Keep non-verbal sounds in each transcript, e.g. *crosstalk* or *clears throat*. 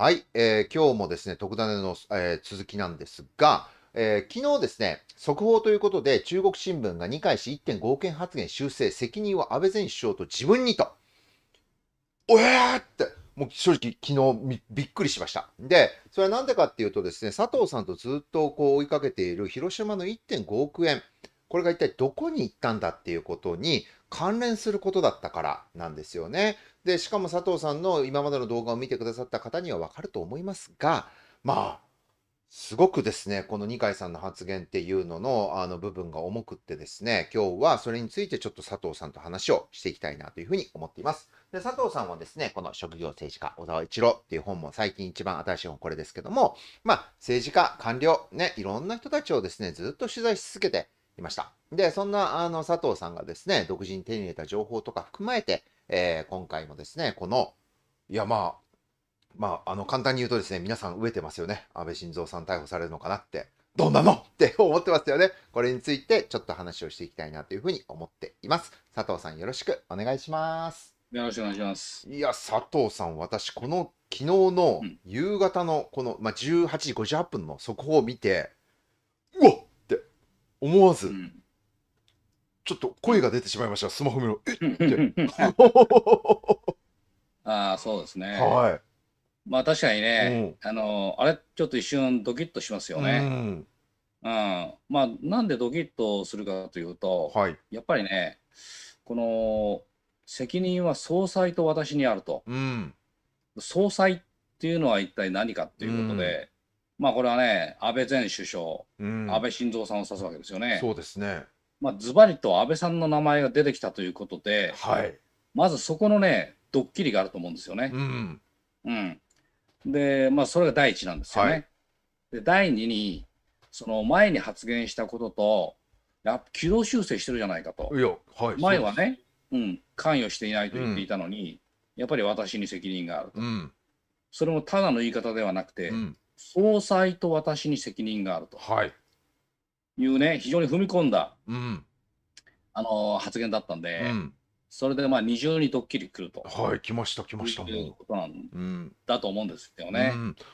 はい、えー、今日もですね、特ダネの、えー、続きなんですが、えー、昨日ですね、速報ということで、中国新聞が二階氏1.5億円発言修正、責任は安倍前首相と自分にと。おえーって、もう正直昨日びっくりしました。で、それはなんでかっていうとですね、佐藤さんとずっとこう追いかけている広島の1.5億円、これが一体どこに行ったんだっていうことに、関連することだったからなんですよね。で、しかも佐藤さんの今までの動画を見てくださった方にはわかると思いますが、まあ、すごくですね、この二階さんの発言っていうののあの部分が重くってですね、今日はそれについてちょっと佐藤さんと話をしていきたいなというふうに思っています。で、佐藤さんはですね、この職業政治家、小沢一郎っていう本も最近一番新しい本これですけども、まあ、政治家、官僚、ね、いろんな人たちをですね、ずっと取材し続けて、いました。で、そんなあの佐藤さんがですね、独自に手に入れた情報とか含まれて、えー、今回もですね、この、いやまあ、まあ、あの簡単に言うとですね、皆さん飢えてますよね。安倍晋三さん逮捕されるのかなって、どんなのって思ってますよね。これについてちょっと話をしていきたいなというふうに思っています。佐藤さんよろしくお願いします。よろしくお願いします。いや、佐藤さん、私、この昨日の夕方のこの、まあ、18時58分の速報を見て、うわっ思わず、うん、ちょっと声が出てしまいました、スマホ見ろ。えって。*laughs* ああ、そうですね。はい。まあ確かにね、あのあれちょっと一瞬ドキッとしますよね。うん、うん、まあなんでドキッとするかというと、はい、やっぱりねこの責任は総裁と私にあると、うん、総裁っていうのは一体何かっていうことで、まあ、これはね、安倍前首相、うん、安倍晋三さんを指すわけですよね。そうですね。まあ、ずばりと安倍さんの名前が出てきたということで、はい、まずそこのね、ドッキリがあると思うんですよね。うん、うん、で、まあ、それが第一なんですよね。はい、で、第二に、その前に発言したことと、やっ軌道修正してるじゃないかと。いやはい、前はねう、うん、関与していないと言っていたのに、うん、やっぱり私に責任があると。うん、それもただの言い方ではなくて、うん総裁と私に責任があるというね、非常に踏み込んだ、うん、あの発言だったんで、うん、それでまあ二重にドッキリくると。はい、来ました、来ました。ということなん、だと思うんですよね。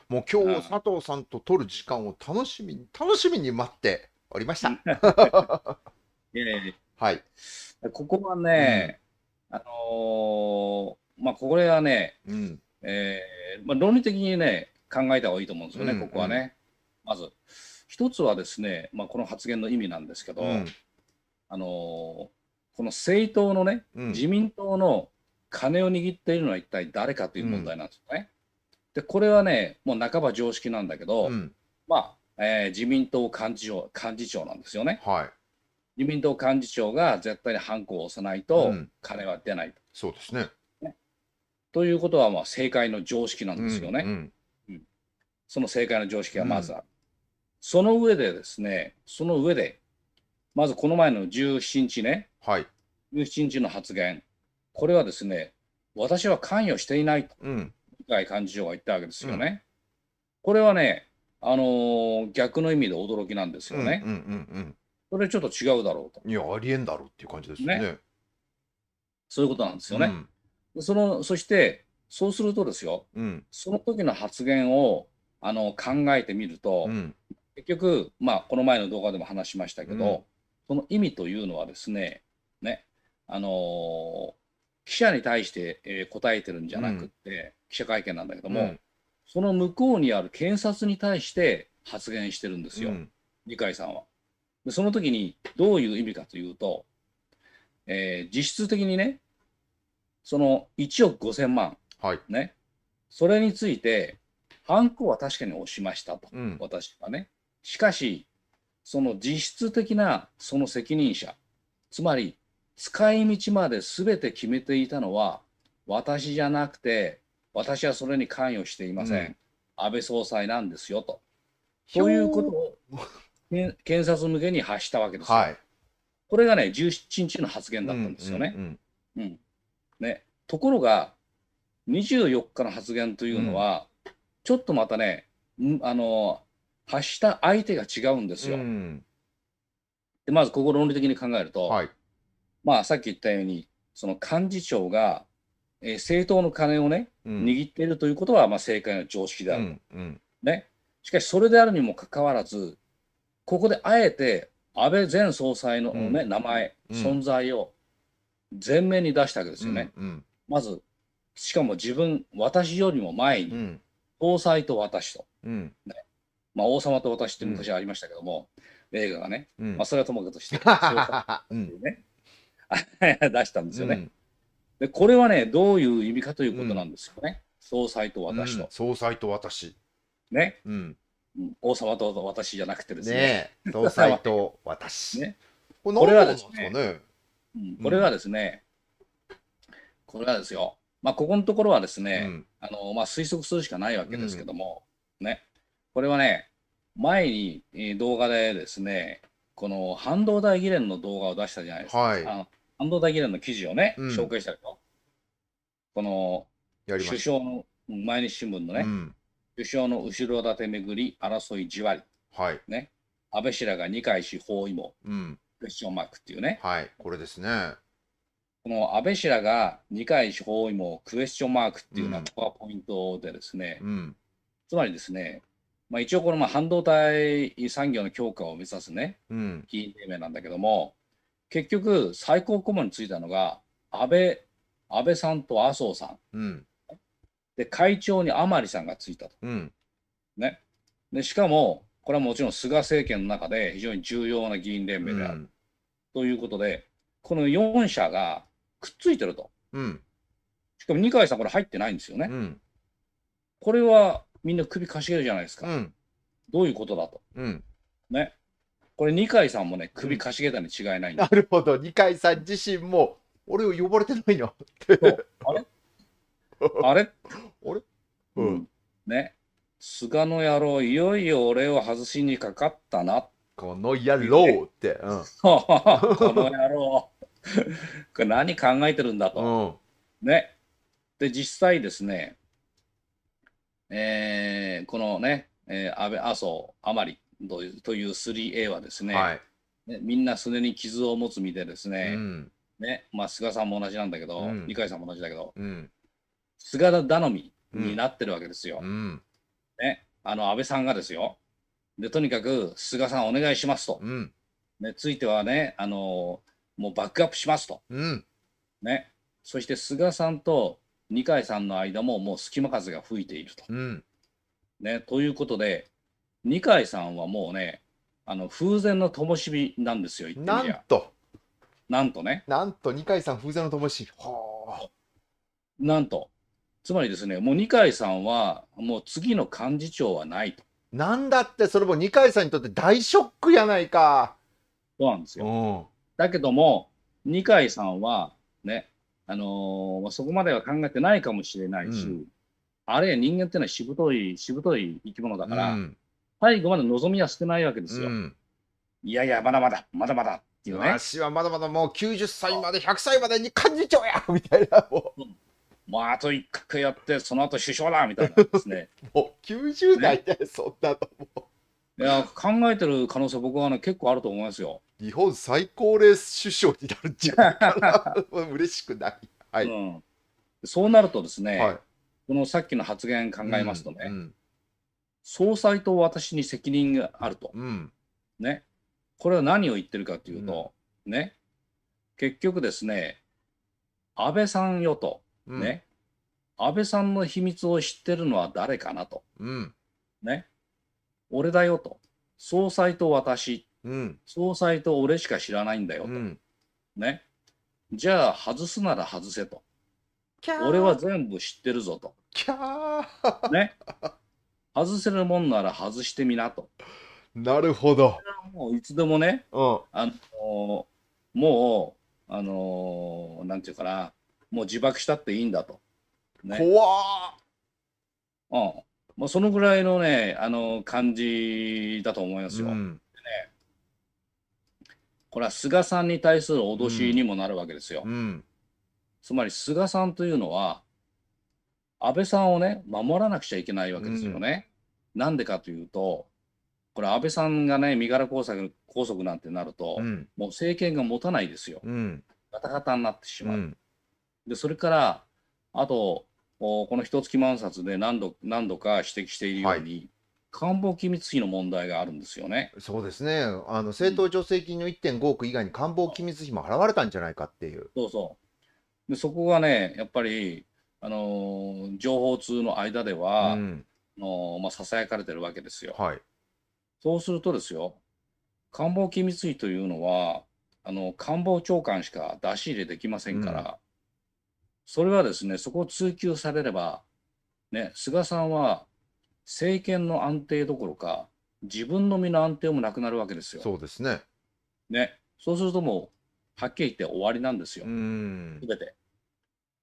もう今日、佐藤さんと取る時間を楽しみに、楽しみに待っておりました。*laughs* はい。ここはね、あのー、まあ、これはね、えー、まあ、論理的にね、考えた方がいいと思うんですよね、うんうん、ここはね。まず、一つはですね、まあ、この発言の意味なんですけど、うん、あのー、この政党のね、うん、自民党の金を握っているのは一体誰かという問題なんですよね。で、これはね、もう半ば常識なんだけど、まあ、えー、自民党幹事長幹事長なんですよね。はい自民党幹事長が絶対にハンコを押さないと金は出ないと、うん、そうですね、ね、ということはまあ政界の常識なんですよね。うんうん、その政界の常識がまずある、うん、その上でですねその上でまずこの前の17日ね、はい、17日の発言これはですね私は関与していないと、うん、幹事長が言ったわけですよね、うん、これはねあのー、逆の意味で驚きなんですよね、うんうんうんうん、それちょっと違うだろうといやありえんだろうっていう感じですね、ね、そういうことなんですよね、うん、そのそしてそうするとですよ、うん、その時の発言をあの考えてみると、うん、結局、まあ、この前の動画でも話しましたけど、その意味というのはですねね、あのー、記者に対して、えー、答えてるんじゃなくって、記者会見なんだけども、その向こうにある検察に対して発言してるんですよ、二階さんは。でその時にどういう意味かというと、えー、実質的にね、その1億5000万、はい、ね、それについて、ハンコは確かに押しましたと、うん、私はね。しかし、その実質的なその責任者、つまり使い道まで全て決めていたのは私じゃなくて、私はそれに関与していません。うん、安倍総裁なんですよと。ということを検察向けに発したわけですよ。はい、これがね、17日の発言だったんですよね。うん、、ねところが、24日の発言というのは、ちょっとまたね、あの、発した相手が違うんですよ。うん、でまず、ここ論理的に考えると、はい、まあ、さっき言ったように、その幹事長が、えー、政党の金をね、握っているということは、まあ、政界の常識である、うん、ね。しかし、それであるにもかかわらず、ここであえて安倍前総裁のね、ね名前、存在を前面に出したわけですよね。まず、しかも自分、私よりも前に。総裁と私と、うんねまあ、王様と私って昔ありましたけども、うん、映画がね、うん、まあ、それはともかくとして、*laughs* ね *laughs* 出したんですよね、で。これはね、どういう意味かということなんですよね、総裁と私と。総裁と私。ね、王様と私じゃなくてですね、ね総裁と私。*laughs* ね、これはですね、これはですね、これはですよ。まあ、ここのところはですね、うん、あのまあ、推測するしかないわけですけども、うん、ね、これはね、前に動画でですね、この半導体議連の動画を出したじゃないですか。はい、半導体議連の記事をね、うん、紹介したりと。この首相の、毎日新聞のね、首相の後ろ盾巡り争いじわり、はいね、安倍氏らが二階氏包囲網、うん、クエスチョンマークっていうね。はい、これですね。この安倍氏らが二階司法員もクエスチョンマークっていうのは、ここがポイントでですね、うん、つまりですね、まあ、一応このまあ半導体産業の強化を目指すね、議員連盟なんだけども、結局、最高顧問についたのが、安倍安倍さんと麻生さん、うん、で会長に甘利さんがついたと、うん、ねで。しかも、これはもちろん菅政権の中で非常に重要な議員連盟である、ということで、この4社がくっついてると。うん、しかも二階さんこれ入ってないんですよね。うん、これはみんな首かしげるじゃないですか。うん、どういうことだと。ね。これ二階さんもね首かしげたに違いないんなるほど二階さん自身も俺を呼ばれてないよって。あれ *laughs* あれあれうん。ね。菅の野郎いよいよ俺を外しにかかったな。この野郎って。うん、*laughs* この野郎。*laughs* これ何考えてるんだと。ね。で、実際ですね、えー、このね、えー、安倍、麻生、甘利というという 3A はですね、はい、ねみんなすねに傷を持つ身でですね、うん、ねまあ、菅さんも同じなんだけど、うん、二階さんも同じだけど、うん、菅田頼みになってるわけですよ。ね、あの安倍さんがですよで、とにかく菅さんお願いしますと、ね、ついてはね、あのーもうバックアップしますと、うん、ね、そして菅さんと二階さんの間ももう隙間風が吹いていると。うん、ね、ということで二階さんはもうねあの風前の灯火なんですよなんとなんとねなんと二階さん風前の灯火なんとつまりですねもう二階さんはもう次の幹事長はないと。なんだってそれも二階さんにとって大ショックやないか。そうなんですよ。だけども、二階さんはね、あのー、そこまでは考えてないかもしれないし、うん、あれ人間ってのはしぶとい、しぶとい生き物だから、うん、最後まで望みは捨てないわけですよ。うん、いやいや、まだまだ、まだまだっていうね。私はまだまだもう90歳まで、100歳までに幹事長や *laughs* みたいな、もう。もうあと一回やって、その後首相だみたいなですね。*laughs* もう90代で、ね、そんなともう。いや、考えてる可能性、僕はね、結構あると思いますよ。日本最高齢首相になるんじゃないかな *laughs* 嬉しくない、はいうん、そうなるとですね、はい、このさっきの発言考えますとね、うんうん、総裁と私に責任があると、うん、ね、これは何を言ってるかというと、うん、ね、結局ですね安倍さんよと、ね、安倍さんの秘密を知ってるのは誰かなと、ね、俺だよと総裁と私うん、総裁と俺しか知らないんだよと、うん、ね、じゃあ外すなら外せと俺は全部知ってるぞとキャー、ね、外せるもんなら外してみなとなるほどもういつでもね、うん、あのもうあのなんていうかなもう自爆したっていいんだと、ね、怖うん、まあ、そのぐらいのねあの感じだと思いますよ、うんこれは菅さんに対する脅しにもなるわけですよ。うんうん、つまり菅さんというのは安倍さんをね守らなくちゃいけないわけですよね。うん、なんでかというとこれ安倍さんがね身柄拘束拘束なんてなると、もう政権が持たないですよ。ガタガタになってしまう。でそれからあとこの一月万冊で何度何度か指摘しているように、はい官房機密費の問題があるんですよね。そうですね。あの政党助成金の1.5億以外に官房機密費も払われたんじゃないかっていう。そうそう。でそこがね、やっぱりあの情報通の間では、うん、のまあささやかれてるわけですよ。はい。そうするとですよ、官房機密費というのはあの官房長官しか出し入れできませんから、うん、それはですね、そこを追及されればね、菅さんは政権の安定どころか、自分の身の安定もなくなるわけですよ。そうですね。ね。そうするともう、はっきり言って終わりなんですよ。すべて。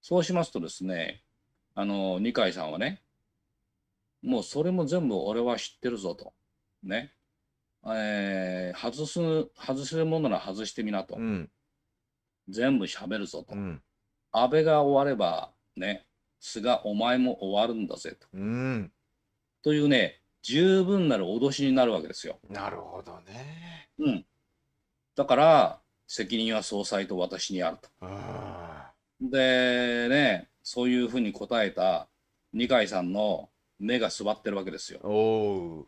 そうしますとですね、あの、二階さんはね、もうそれも全部俺は知ってるぞと。ね。えー、外す、外せるものなら外してみなと。うん、全部喋るぞと、うん、安倍が終われば、ね、菅お前も終わるんだぜと。うんというね十分なる脅しになるわけですよ。なるほどね。うん、だから責任は総裁と私にあると。でねそういうふうに答えた二階さんの目が座ってるわけですよ。お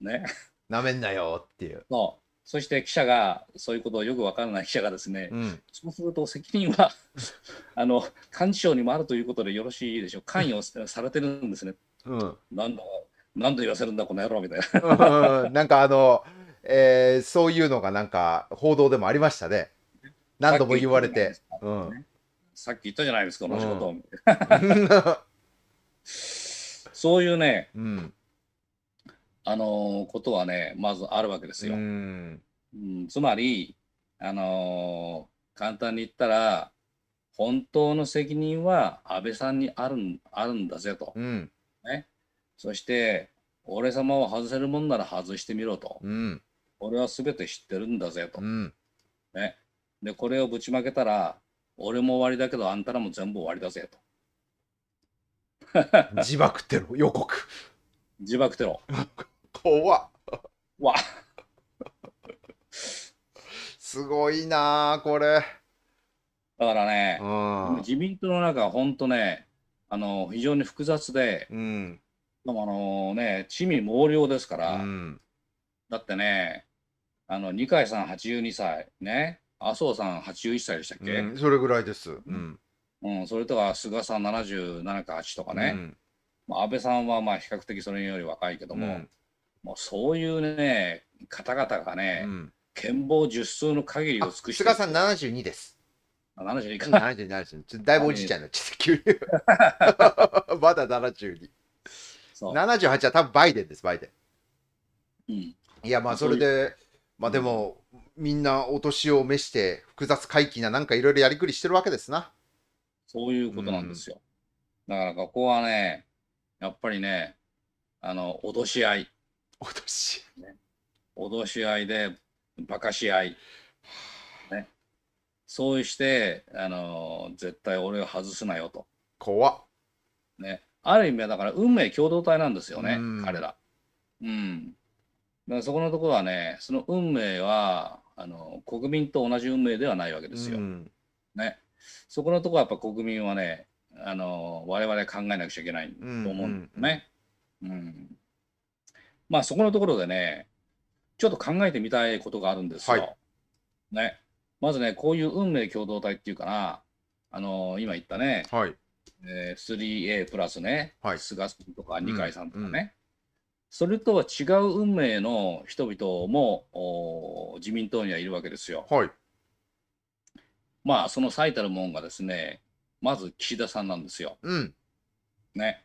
ね。なめんなよっていう。そうそして記者がそういうことをよくわからない記者がですね、うん、そうすると責任はあの幹事長にもあるということでよろしいでしょう関与されてるんですね。うん、なんだ何度言わせるんだこの野郎みたいななんかあの、えー、そういうのがなんか報道でもありましたね何度も言われてさっき言ったじゃないですか、うん、この仕事、うん、*laughs* そういうね、うん、あのことはねまずあるわけですよ、うん、つまりあの簡単に言ったら本当の責任は安倍さんにあるあるんだぜと、ね、そして俺様は外せるもんなら外してみろと、うん、俺は全て知ってるんだぜと、うん、ね、でこれをぶちまけたら俺も終わりだけどあんたらも全部終わりだぜと *laughs* 自爆テロ予告自爆テロ怖っわすごいなこれだからね、自民党の中は本当ねあの非常に複雑で、うん、でもあのね、地味猛量ですから、うん、だってね、あの二階さん82歳、ね、麻生さん81歳でしたっけ、うん、それぐらいです、うん、うん、それとは菅さん77か8とかね、まあ、安倍さんはまあ比較的それより若いけども、もうそういうね、方々がね、剣謀十数の限りを尽くして。菅さん72です。72か。72、72。だいぶおじいちゃんにちゃった、急に。*laughs* *laughs* まだ72。78は多分バイデンです、バイデン。うん、いや、まあそれで、まあでも、みんなお年を召して、複雑回帰な、なんかいろいろやりくりしてるわけですな。そういうことなんですよ。うん、だからここはね、やっぱりね、あの、脅し合い。脅し合い、ね。脅し合いで、馬鹿し合い。ね。そうして、あの、絶対俺を外すなよと。怖っ。ね。ある意味はだから運命共同体なんですよね、うん、彼ら。うん。だからそこのところはね、その運命はあの国民と同じ運命ではないわけですよ。うん、ね。そこのところはやっぱ国民はね、あの我々考えなくちゃいけないと思うんですね。うん、まあそこのところでね、ちょっと考えてみたいことがあるんですよ。はい、ね。まずね、こういう運命共同体っていうかな、あの今言ったね、はい、えー、3A プラスね、はい、菅さんとか二階さんとかね、うんうん、それとは違う運命の人々も自民党にはいるわけですよ。はい、まあその最たるもんがですねまず岸田さんなんですよ。うん、ね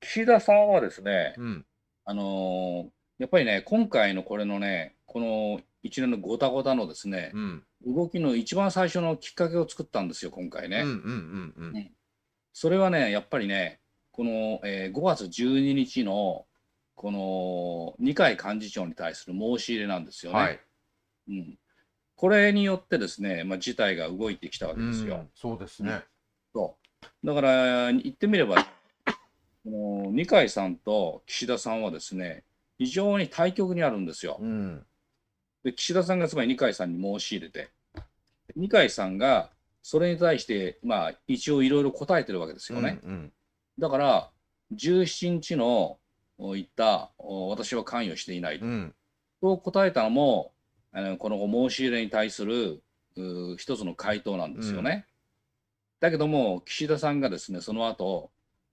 岸田さんはですね、うん、あのー、やっぱりね今回のこれのねこの一連のごたごたのですね、うん、動きの一番最初のきっかけを作ったんですよ今回ね。うんうんうんうんそれはね、やっぱりね、この、えー、5月12日のこの二階幹事長に対する申し入れなんですよね。はい、うん、これによってですね、まあ、事態が動いてきたわけですよ。うそうですね、そうだから言ってみれば、この二階さんと岸田さんはですね、非常に対極にあるんですよ。うん、で岸田さんがつまり二階さんに申し入れて、二階さんがそれに対して、まあ、一応いろいろ答えてるわけですよね。うんうん、だから17日の言った私は関与していないと、うん、そう答えたのものこの申し入れに対する一つの回答なんですよね。うん、だけども岸田さんがですねその後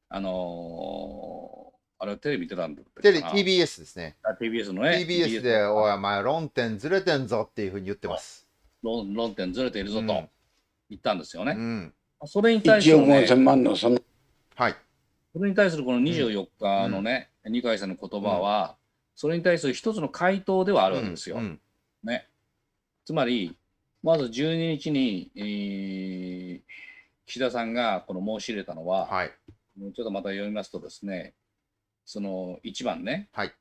あのー、あれはテレビ出たんだテレビ TBS ですね。あ TBS のね。TBS で「おいお前論点ずれてんぞ」っていうふうに言ってます。論論点ずれているぞと。言ったんですよね。うん、それに対して、ね、1億万のその、はい、それに対するこの24日のね、うん、二階さんの言葉は、それに対する一つの回答ではあるわけですよ。ね、つまり、まず12日に、えー、岸田さんがこの申し入れたのは、はい、ちょっとまた読みますとですね、その1番ね、はい、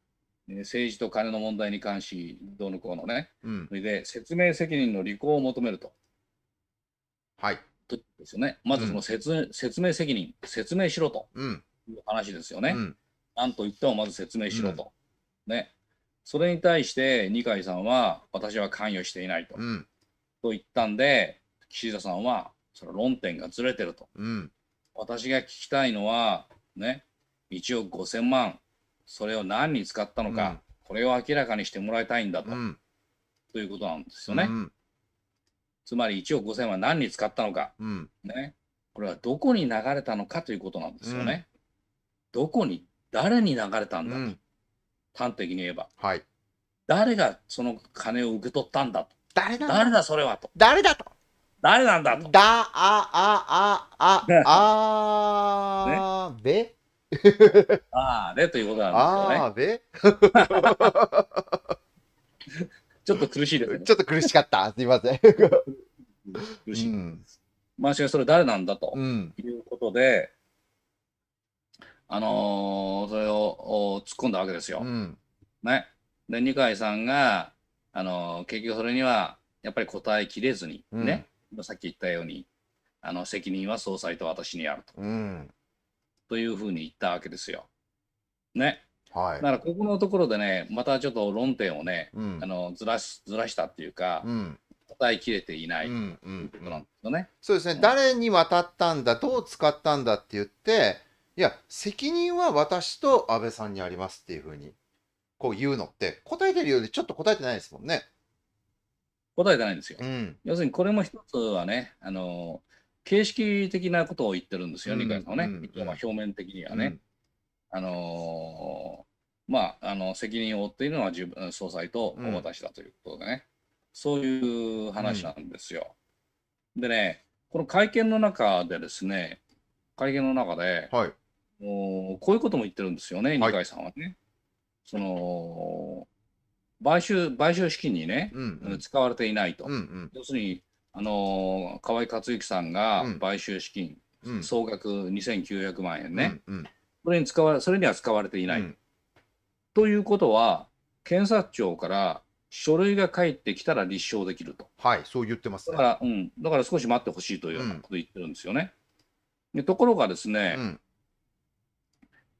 政治と金の問題に関し、どうのこうのね、うん、それで説明責任の履行を求めると。はい。ですよね。まずその説うん、説明責任、説明しろという話ですよね。うん、なんと言ってもまず説明しろと。うん、ね。それに対して二階さんは私は関与していないと。うん、と言ったんで岸田さんはその論点がずれてると。私が聞きたいのはね1億5,000万それを何に使ったのか、これを明らかにしてもらいたいんだと、ということなんですよね。つまり1億5000万何に使ったのか、うん、ね、これはどこに流れたのかということなんですよね。うん、どこに、誰に流れたんだと、うん、端的に言えば、はい。誰がその金を受け取ったんだと。誰だ誰だそれはと。誰だと。誰なんだと。だ、あ、あ、あ、あ、あ、ね、で *laughs* あーでということなんですよね。あーで *laughs* *laughs* ちょっと苦しいですね。ちょっと苦しかった。*laughs* すいません。苦しい。うん、がそれ誰なんだと、いうことで、あのー、それを突っ込んだわけですよ。うん、ね。で、二階さんが、あのー、結局それには、やっぱり答えきれずにね、うん、さっき言ったように、あの、責任は総裁と私にあると。というふうに言ったわけですよ。ね。はい、だからここのところでねまたちょっと論点をね、うん、あのずらしずらしたっていうか、うん、えきれていない、ということなんですよね。そうですね、誰に渡ったんだどう使ったんだって言っていや責任は私と安倍さんにありますっていうふうにこう言うのって答えてるよりちょっと答えてないですもんね。答えてないんですよ。うん、要するにこれも一つはねあの形式的なことを言ってるんですよ、二階さんはね、うん表面的にはね。うん、あのまあ、あの責任を負っているのは自分総裁と私だということでね、うん、そういう話なんですよ。うん、でね、この会見の中でですね、会見の中で、はい、こういうことも言ってるんですよね、二階さんはね。はい、その買収買収資金にね、うんうん、使われていないと。うんうん、要するに、あのー、河合克行さんが買収資金、うん、総額2900万円ね、うんうん、それに使わそれには使われていない。ということは、検察庁から書類が返ってきたら立証できると。はい、そう言ってます、ね、だから、うん、だから少し待ってほしいというようなことを言ってるんですよね。うん、でところがですね、うん、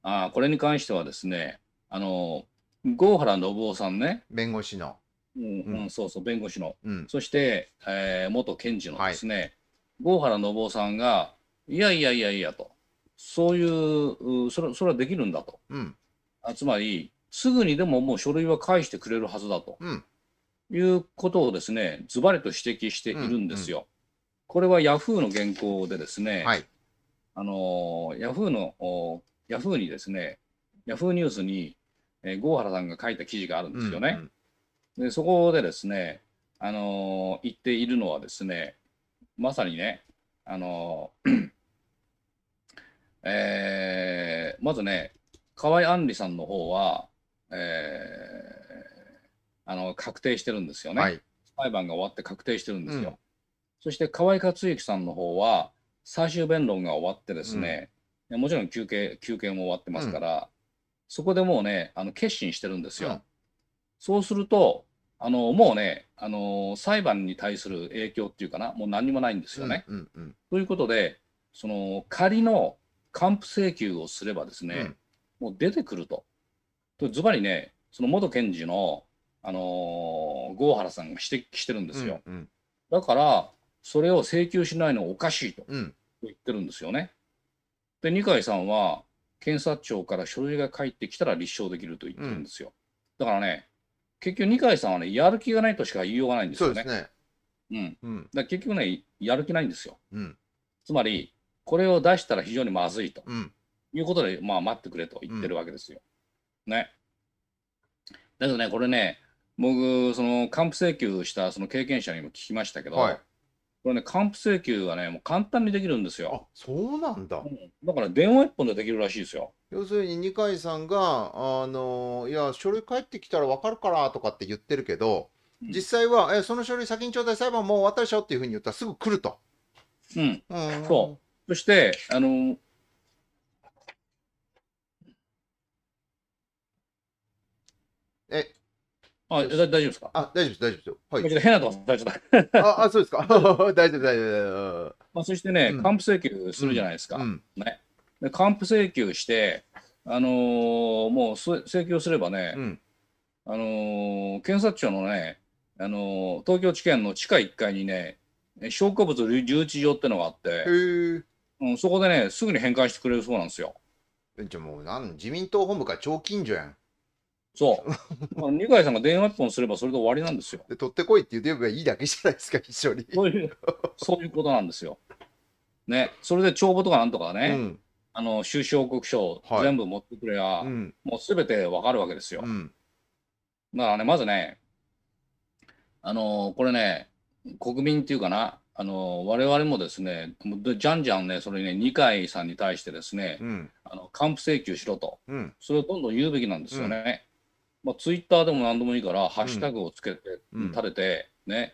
あこれに関してはですね、あの郷原信夫さんね、弁護士の。うん、うん、そうそう、弁護士の、そして、えー、元検事のですね、郷、はい、原信夫さんが、いやいやいやいやと、そういう、それそれはできるんだと、うん、あつまり、すぐにでももう書類は返してくれるはずだと、うん、いうことをですね、ズバリと指摘しているんですよ。うんうん、これはヤフーの原稿でですね、はい、あのヤフーの、ヤフーにですね、ヤフーニュースに、えー、郷原さんが書いた記事があるんですよね。うんうん、でそこでですね、あの言っているのはですね、まさにね、あの *clears throat* えー、まずね、河合杏里さんの方は、えー、あの確定してるんですよね、はい、裁判が終わって確定してるんですよ。うん、そして河井克行さんの方は最終弁論が終わってですね、うん、もちろん休憩休憩も終わってますから、うん、そこでもうねあの決心してるんですよ。うん、そうするとあのもうねあの裁判に対する影響っていうかなもう何もないんですよね。ということでその仮の還付請求をすればですね、もう出てくると。とズバリね、その元検事の、あのー、郷原さんが指摘してるんですよ。うんうん、だから、それを請求しないのはおかしいと言ってるんですよね。うん、で、二階さんは、検察庁から書類が返ってきたら立証できると言ってるんですよ。うん、だからね、結局、二階さんはね、やる気がないとしか言いようがないんですよね。うん。だ結局ね、やる気ないんですよ。うん、つまり、これを出したら非常にまずいと、いうことで、まあ、待ってくれと言ってるわけですよ。ね。だけどね、これね、僕、その、還付請求したその経験者にも聞きましたけど、はい、これね、還付請求はね、もう簡単にできるんですよ。あそうなんだ、うん、だから電話一本でできるらしいですよ。要するに二階さんが、あのいや、書類返ってきたら分かるからとかって言ってるけど、実際は、え、その書類先にちょうだい、裁判もう終わったでしょっていうふうに言ったらすぐ来ると。うん、うんそう。そして、あのえあ、大丈夫ですかあ、大丈夫です、大丈夫ですよ。はい。ちょっ変なとこされちゃあ、あそうですか。*laughs* 大丈夫、大丈夫、まあ、そしてね、還付請求するじゃないですか。ね。で、還付請求して、あのー、もうす請求すればね、あのー、検察庁のね、あのー、東京地検の地下1階にね、証拠物留置場ってのがあって、うん、そこでね、すぐに返還してくれるそうなんですよ。じゃもうなん、自民党本部から超近所やん。そう。*laughs* 二階さんが電話一本すればそれで終わりなんですよ。で、取ってこいって言うて言えばいいだけじゃないですか、一緒に。そういう、そういうことなんですよ。ね、それで帳簿とかなんとかね、うん、あの、収支報告書、を全部持ってくれや、うもうすべてわかるわけですよ。うん、だからね、まずね、あのー、これね、国民っていうかな、あの我々もですね、じゃんじゃんね、それね、二階さんに対してですね、うん、あの還付請求しろと、うん、それをどんどん言うべきなんですよね。まあ、ツイッターでも何でもいいから、ハッシュタグをつけて、立てて、ね、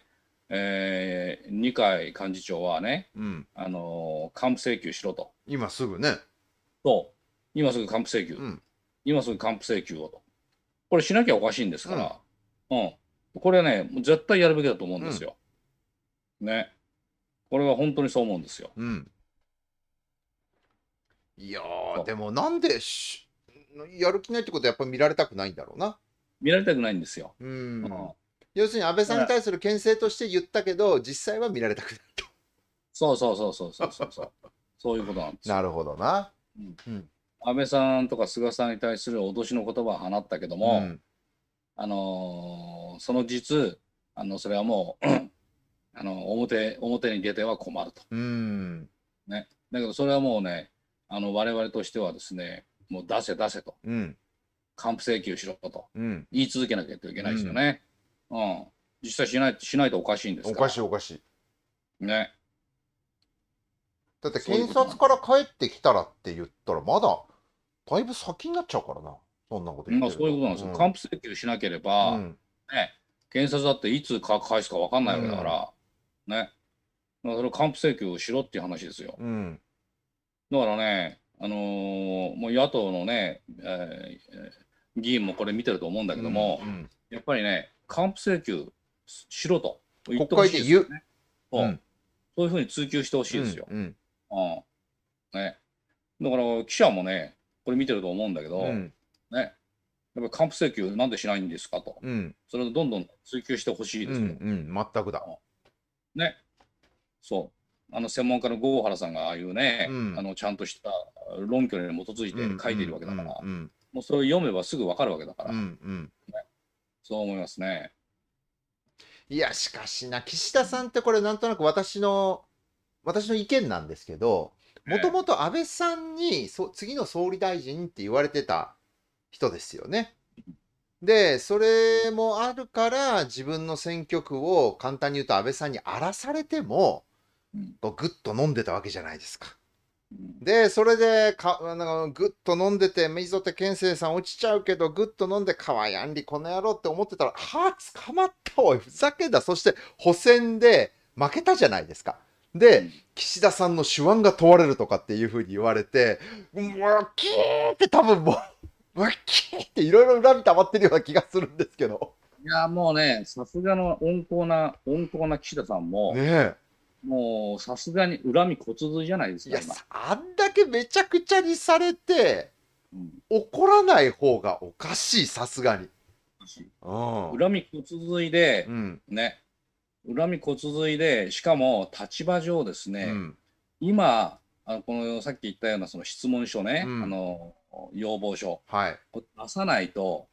えー、二階幹事長はね、うん、あのー、還付請求しろと。今すぐね。そう。今すぐ還付請求。うん、今すぐ還付請求をと。これしなきゃおかしいんですから、うん、うん、これはね、絶対やるべきだと思うんですよ。ね。これは本当にそう思うんですよ。いやでもなんでやる気ないってことはやっぱり見られたくないんだろうな。見られたくないんですよ。うん、要するに安倍さんに対する牽制として言ったけど実際は見られたくないと。そうそうそうそうそうそうそうそういうことなんですなるほどな、うん安倍さんとか菅さんに対する脅しの言葉は放ったけども、うん、あのー、その実あのそれはもう *clears throat* あの表表に出ては困ると。うんね、だけどそれはもうねあの我々としてはですねもう出せ出せと。うん還付請求しろと、うん、言い続けなきゃいけないですよね。うん、うん、実際しないしないとおかしいんですおかしいおかしい。ね。だって検察から帰ってきたらって言ったらまだだいぶ先になっちゃうからなそんなこと言ってる、まあ、そういうことなんですよ、還付請求しなければ、ね検察だっていつか返すか分かんないわけだから、ねだからそれ還付請求をしろっていう話ですよ。うん、だからねあのー、もう野党のね、えー、議員もこれ見てると思うんだけども、うんうん、やっぱりね、還付請求しろと言ってほしいですよね、うん、そういうふうに追及してほしいですよ。うんね、だから記者もね、これ見てると思うんだけど、ね、やっぱり還付請求なんでしないんですかと、うん、それをどんどん追求してほしいですよ、うん、うん、全くだ、ねそうあの専門家の郷原さんがああいうね、あのちゃんとした論拠に基づいて書いているわけだから、うんもうそれ読めばすぐ分かるわけだから、うんうん、そう思いますね。いや、しかしな、岸田さんってこれ、なんとなく私の、私の意見なんですけど、もともと安倍さんにそ次の総理大臣って言われてた人ですよね。で、それもあるから、自分の選挙区を簡単に言うと安倍さんに荒らされても、こうグッと飲んでたわけじゃないですか。で、それでか、なんかぐっと飲んでて、水って健生さん落ちちゃうけど、ぐっと飲んで、かわやんり、この野郎って思ってたら、はあ、捕まったおい、ふざけんそして、補選で負けたじゃないですか。で、岸田さんの手腕が問われるとかっていうふうに言われて、もう、きーって多分もう、も *laughs* う、きーっていろいろ恨み溜まってるような気がするんですけど。いや、もうね、さすがの温厚な、温厚な岸田さんも、ねもうさすがに恨み骨髄じゃないですかいやあんだけめちゃくちゃにされて、うん怒らない方がおかしいさすがにうん恨み骨髄でう、んね恨み骨髄でしかも立場上ですうね、ん今あのこのさっき言ったようなその質問書ね、うんあの要望書はい出さないと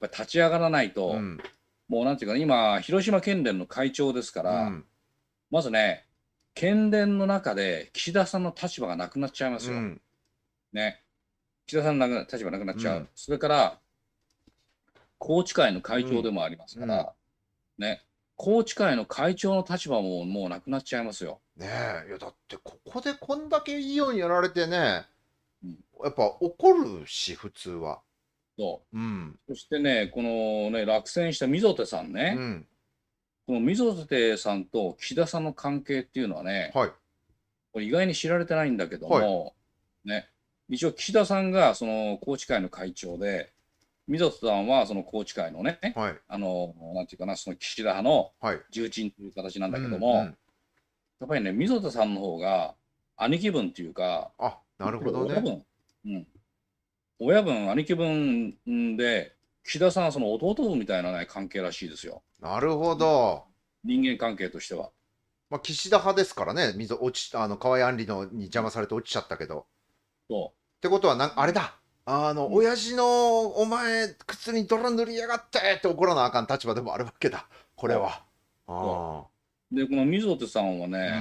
やっぱり立ち上がらないと、うんもうなんていうか今広島県連の会長ですかうら、んまずね県連の中で岸田さんの立場がなくなっちゃいますよ。うん、ね。岸田さんの立場なくなっちゃう。うん、それから、宏池会の会長でもありますから、うん、ね。宏池会の会長の立場ももうなくなっちゃいますよ。ねえ、いやだってここでこんだけいいようにやられてね、やっぱ怒るし、普通は。そう。うん、そしてね、このね、落選した溝手さんね、うん、この溝手さんと岸田さんの関係っていうのはね、はい、これ意外に知られてないんだけども、はい、ね、一応岸田さんがその宏池会の会長で、溝手さんはその宏池会のね、はい、あのなんていうかな、その岸田派の重鎮という形なんだけども、うんうん、やっぱりね、溝手さんの方が兄貴分っていうか、あなるほどね。親分、うん、親分兄貴分で、岸田さんはその弟分みたいな、ね、関係らしいですよ。なるほど。人間関係としては。まあ、岸田派ですからね、水落ちあの河合案里のに邪魔されて落ちちゃったけど。そうってことはな、あれだ、あの、うん、親父のお前、靴に泥塗りやがってって怒らなあかん立場でもあるわけだ、これは。あで、この水戸さんはね、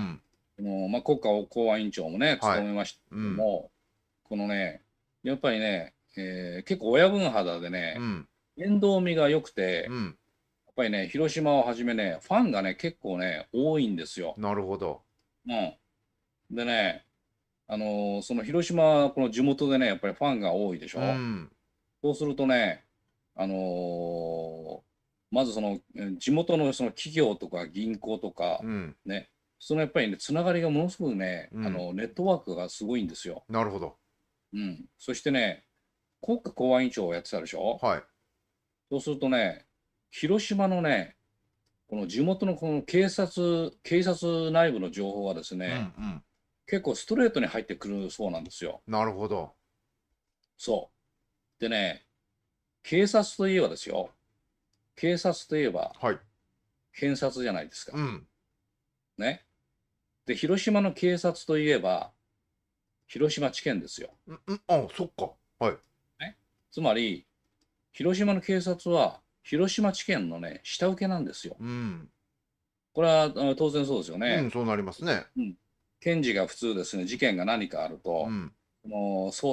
うん、まあ、国家公安委員長もね、務めましたけども、はいうん、このね、やっぱりね、えー、結構親分肌でね、うん面倒見が良くて、うん、やっぱりね、広島をはじめね、ファンがね、結構ね、多いんですよ。なるほど。うん。でね、あのー、その広島、この地元でね、やっぱりファンが多いでしょ。うん、そうするとね、あのー、まずその地元のその企業とか銀行とかね、ね、うん、そのやっぱりね、つながりがものすごくね、うん、あのネットワークがすごいんですよ。なるほど。うん。そしてね、国家公安委員長をやってたでしょ。はい。そうするとね、広島のね、この地元のこの警察、警察内部の情報はですね、うんうん結構ストレートに入ってくるそうなんですよ。なるほど。そう。でね、警察といえばですよ、警察といえば、はい、検察じゃないですか。うん、ね。で、広島の警察といえば、広島地検ですよ。うん、うん、あそっか。はい。ね、つまり、広島の警察は広島地検のね下請けなんですよ。うん、これは当然そうですよね。うん、そうなりますね、うん。検事が普通ですね事件が何かあると、うん、その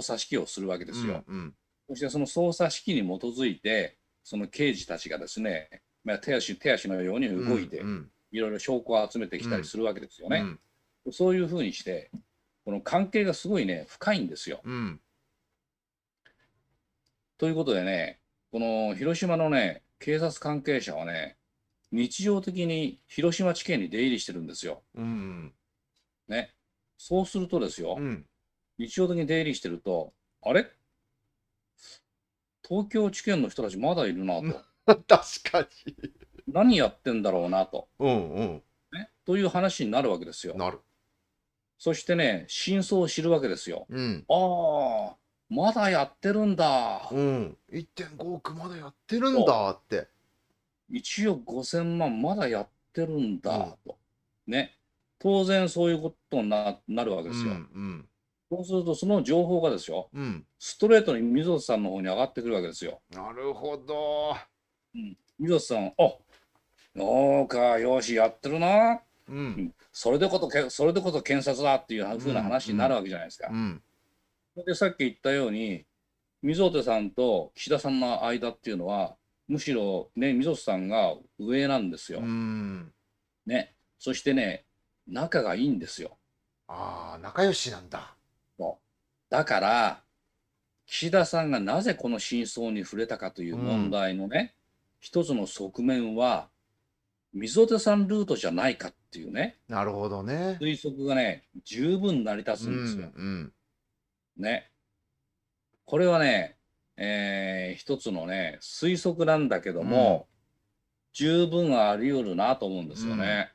捜査指揮をするわけですよ。うんうん、そしてその捜査指揮に基づいてその刑事たちがですね、まあ、手足手足のように動いて、うんうん、いろいろ証拠を集めてきたりするわけですよね。そういうふうにしてこの関係がすごいね深いんですよ。ということでねこの広島のね、警察関係者はね、日常的に広島地検に出入りしてるんですよ。うん、ね、そうするとですよ、うん、日常的に出入りしてると、あれ東京地検の人たちまだいるなと。*laughs* 確かに何やってんだろうなと。うんうん、ね、という話になるわけですよ。そしてね、真相を知るわけですよ。うん、ああ、まだやってるんだ。うん1.5億まだやってるんだって1億5000万まだやってるんだ、と。ね。当然そういうことにななるわけですよ。うんそうするとその情報がですよ、うんストレートに水戸さんの方に上がってくるわけですよ。なるほどうん、水戸さん、あ農家、よし、やってるな、うんそれでことけ、それでこと検察だっていうふうな話になるわけじゃないですか。うんでさっき言ったように溝手さんと岸田さんの間っていうのはむしろね溝手さんが上なんですよ。ね、そしてね仲がいいんですよ。ああ仲良しなんだ。だから岸田さんがなぜこの真相に触れたかという問題のね、うん、一つの側面は溝手さんルートじゃないかっていうねなるほどね推測がね十分成り立つんですよ。うんうんね。これはね、えー、一つのね、推測なんだけども、十分あり得るなと思うんですよね。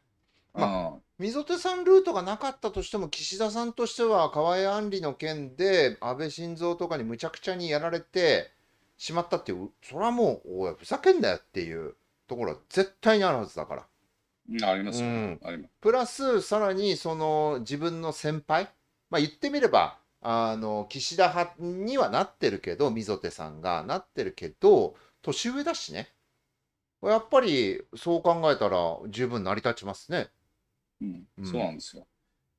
うん。ま溝手さんルートがなかったとしても、岸田さんとしては河合案里の件で、安倍晋三とかにむちゃくちゃにやられてしまったっていう、それはもう、おい、ふざけんなよっていうところは絶対にあるはずだから。あります、うん、プラス、さらにその自分の先輩、まあ、言ってみれば、あの岸田派にはなってるけど溝手さんがなってるけど年上だしねやっぱりそう考えたら十分成り立ちますね。うん、うん、そうなんですよ。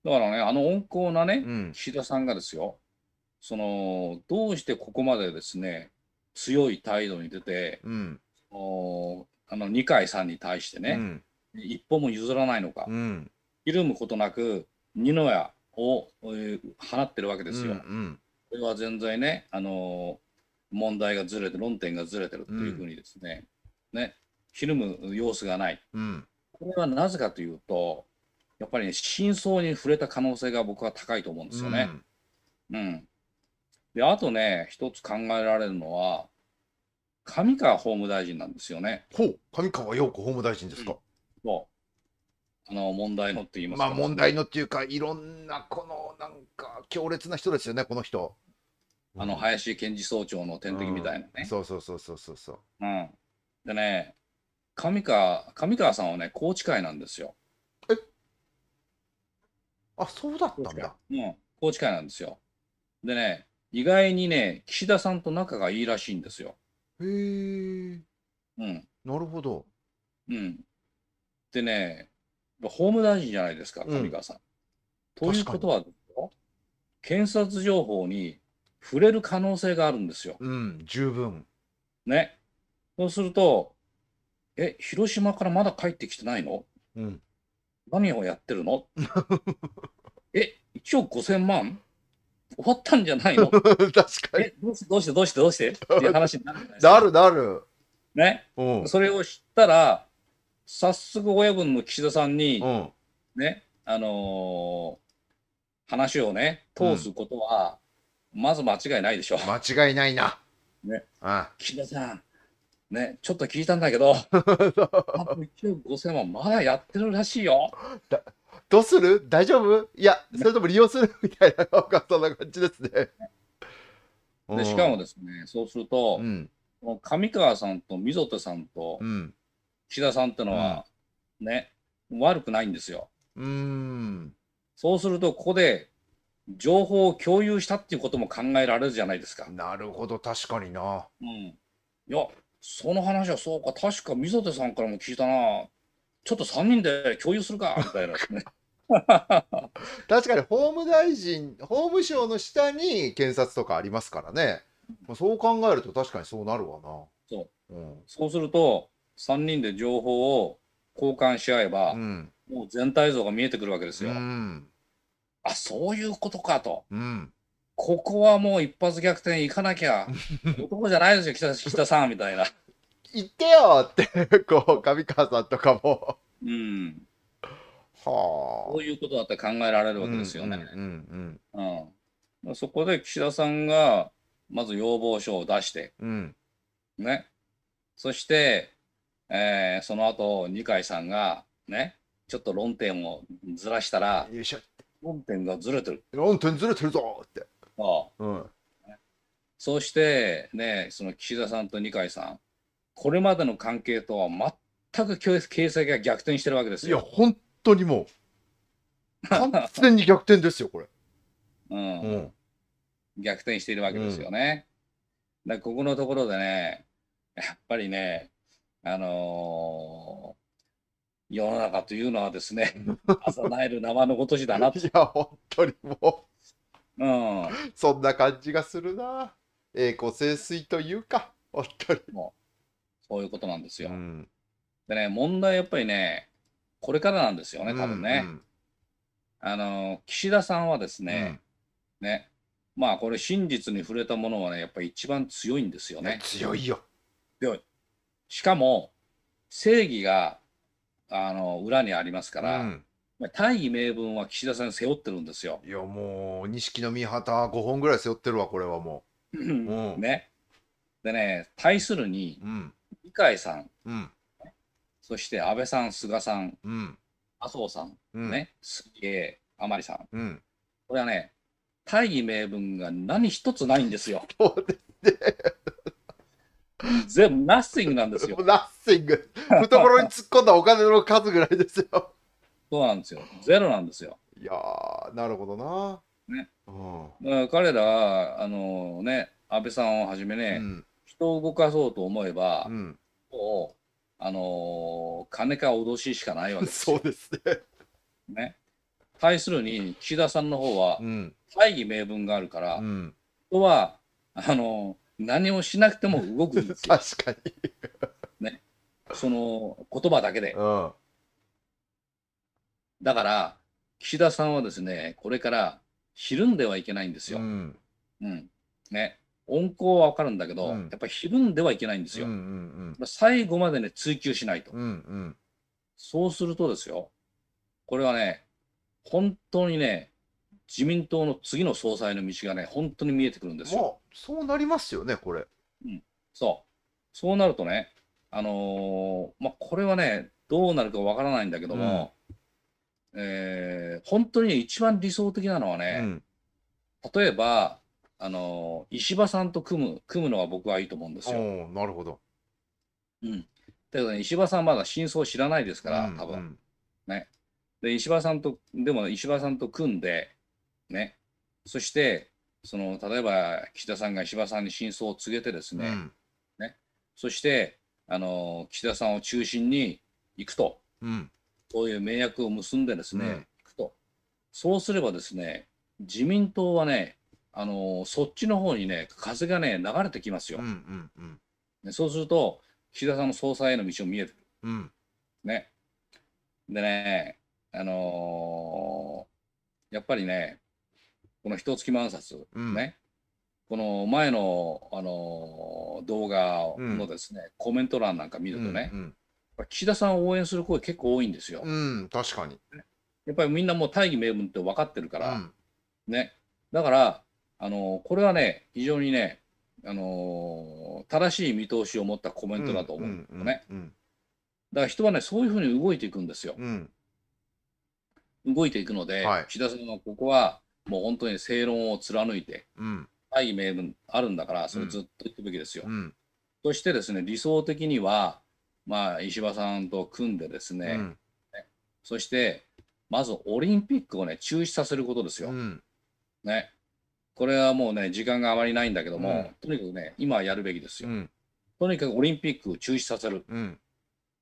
だからねあの温厚なね、岸田さんがですよそのどうしてここまでですね強い態度に出て、うん、おあの二階さんに対してね、うん、一歩も譲らないのか、うん、ひるむことなく二の矢を、えー、払ってるわけですよ。うんうん、これは全然ね、あのー、問題がずれて論点がずれてるっていうふうにですねうん、ねひるむ様子がない、うん、これはなぜかというとやっぱり、ね、真相に触れた可能性が僕は高いと思うんですよね。うん、うん、であとね一つ考えられるのは上川法務大臣なんですよね。ほう上川陽子法務大臣ですか。そあの問題のって言いますか、まあ問題のっていうか、いろんなこのなんか強烈な人ですよね、この人。あの林検事総長の天敵みたいなね。うん、そうそうそうそうそうそう。うん、でね、上川上川さんはね、宏池会なんですよ。えあそうだったんだ。うん、宏池会なんですよ。でね、意外にね、岸田さんと仲がいいらしいんですよ。へえ。うん。なるほど。うん。でね、法務大臣じゃないですか、上川さん。うん、ということは、検察情報に触れる可能性があるんですよ。うん、十分。ね。そうすると、え、広島からまだ帰ってきてないの、うん、何をやってるの *laughs* え、1億5000万終わったんじゃないの *laughs* 確かに。え、どうしてどうしてどうしてっていう話になるなるなる。ね。それを知ったら、早速親分の岸田さんに、うんね、あのー話をね、通すことは、まず間違いないでしょう。間違いないな。ね。あ岸田さん、ね、ちょっと聞いたんだけど、*laughs* あと1億5000万まだやってるらしいよ。どうする大丈夫いや、それとも利用するみたいな、のかそんな感じですね。でしかもですね、そうすると、うん。上川さんと溝手さんと、うん。岸田さんってのはね、悪くないんですよ。うんそうすると、ここで情報を共有したっていうことも考えられるじゃないですか。なるほど、確かにな。うん、いや、その話はそうか、確か溝手さんからも聞いたな、ちょっと3人で共有するかみたいなね。確かに法務大臣、法務省の下に検察とかありますからね、そう考えると確かにそうなるわな。そう,、うん、そうすると、3人で情報を交換し合えば、うん、もう全体像が見えてくるわけですよ。うん、あそういうことかと、うん、ここはもう一発逆転いかなきゃ男じゃないですよ北北さんみたいな。行ってよって *laughs* こう上川さんとかも。うん、はあ。そういうことだって考えられるわけですよね。うんそこで岸田さんがまず要望書を出して、ね、そしてえー、その後二階さんがねちょっと論点をずらしたらよいしょ論点がずれてる論点ずれてるぞってああ、うん、そうしてねその岸田さんと二階さんこれまでの関係とは全く形勢が逆転してるわけですよいや本当にもう *laughs* 完全に逆転ですよこれ、うん、うん、逆転しているわけですよね、うん、だここのところでねやっぱりねあのー、世の中というのはですね、朝 *laughs* なえる生のごとしだなと。いや、本当にもう、うん、そんな感じがするな。栄光盛水というか、本当に。もうそういうことなんですよ。うん、でね、問題やっぱりね、これからなんですよね、多分ね。うんうん、あの岸田さんはですね、うん、ね、まあこれ真実に触れたものはね、やっぱり一番強いんですよね。強いよ。強い。しかも、正義があの裏にありますから、うん大義名分は岸田さん背負ってるんですよ。いやもう錦の御旗5本ぐらい背負ってるわこれはもう。うん、ね。でね対するに、うん、二階さん、うん、そして安倍さん菅さん、うん、麻生さん、うん、ね杉江甘利さん、うん、これはね大義名分が何一つないんですよ。そうですね *laughs* 全部ナッシングなんですよ。ナッシング。懐に突っ込んだお金の数ぐらいですよ。そうなんですよ。ゼロなんですよ。いやなるほどな。ね。うん、彼らは、あのー、ね、安倍さんをはじめね、うん、人を動かそうと思えば、うん、もう、あのー、金か脅ししかないわけですよ。*laughs* そうですね。ね。対するに、岸田さんの方は、大義名分があるから、人は、あのー何をしなくても動くんですよ。確かに。ね。その言葉だけで。うん、だから、岸田さんはですね、これからひるんではいけないんですよ。うん。うん、ね。温厚はわかるんだけど、うん、やっぱりひるんではいけないんですよ。うんうんうん、最後までね、追求しないと、うんうん。そうするとですよ、これはね、本当にね、自民党の次の総裁の道がね、本当に見えてくるんですまあよ。、そうなりますよね、これ。うん、そう。そうなるとね、あのーまあ、これはね、どうなるかわからないんだけども、えー本当に一番理想的なのはうね、ん。例えば、あのー石破さんと組む、組むのは僕はいいと思うんですよ。なるほど。うん。だけどね、石破さんまだ真相知らないですから、多分。うんで、石破さんと、でも石破さんと組んで、ね、そしてその例えば岸田さんが石破さんに真相を告げてですねうん、ねそしてあの岸田さんを中心に行くと、うん、そういう盟約を結んでですね、うん、行くとそうすればですね自民党はねあのそっちの方にね風がね流れてきますよ、うんうんうん、そうすると岸田さんの総裁への道も見える、うん、ねでねあのー、やっぱりねこの一月万冊、うん、ね、この前の、あの動画のですね、うん、コメント欄なんか見るとね、うんうん、岸田さんを応援する声結構多いんですよ。うん、確かに。やっぱりみんなもう大義名分って分かってるから、うん、ね、だから、あのこれはね、非常にね、あのー、正しい見通しを持ったコメントだと思うんですよね。だから人はね、そういうふうに動いていくんですよ。動いていくので、はい、岸田さんはここはもう本当に正論を貫いて、大義名分あるんだから、それずっと言ってべきですよ。そしてですね、理想的には、まあ、石破さんと組んでですね、そして、まずオリンピックをね、中止させることですよ。ね。これはもうね、時間があまりないんだけども、とにかくね、今やるべきですよ。とにかくオリンピックを中止させる。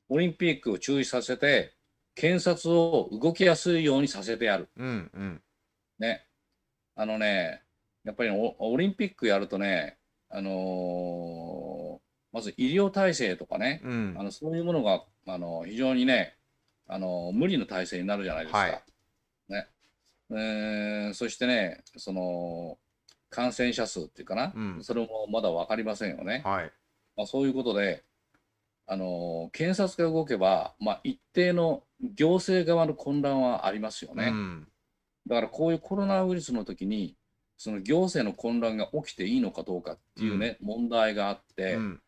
オリンピックを中止させて、検察を動きやすいようにさせてやる。うんうん、ね、あのね、やっぱりオリンピックやるとね、あのー、まず医療体制とかね、うん、あのそういうものが、あの非常にね、あの無理の体制になるじゃないですか。はいねえー、そしてね、その感染者数っていうかな、うん、それもまだ分かりませんよね。はい、まあ、そういうことで、あの検察が動けば、まあ、一定の行政側の混乱はありますよね。うんだからこういうコロナウイルスの時にその行政の混乱が起きていいのかどうかっていうね、うん、問題があって、うん、